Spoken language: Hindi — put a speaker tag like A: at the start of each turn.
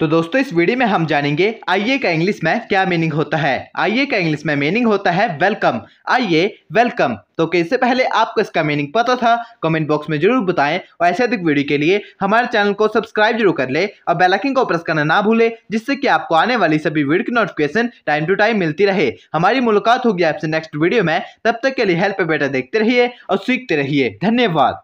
A: तो दोस्तों इस वीडियो में हम जानेंगे आइए का इंग्लिश में क्या मीनिंग होता है आइए का इंग्लिश में मीनिंग होता है वेलकम आइए वेलकम तो कैसे पहले आपको इसका मीनिंग पता था कमेंट बॉक्स में जरूर बताएं और ऐसे अधिक वीडियो के लिए हमारे चैनल को सब्सक्राइब जरूर कर ले और बेलाइकिन को प्रेस करना ना भूले जिससे कि आपको आने वाली सभी वीडियो की नोटिफिकेशन टाइम टू टाइम मिलती रहे हमारी मुलाकात होगी आपसे नेक्स्ट वीडियो में तब तक के लिए हेल्प बेटा देखते रहिए और सीखते रहिए धन्यवाद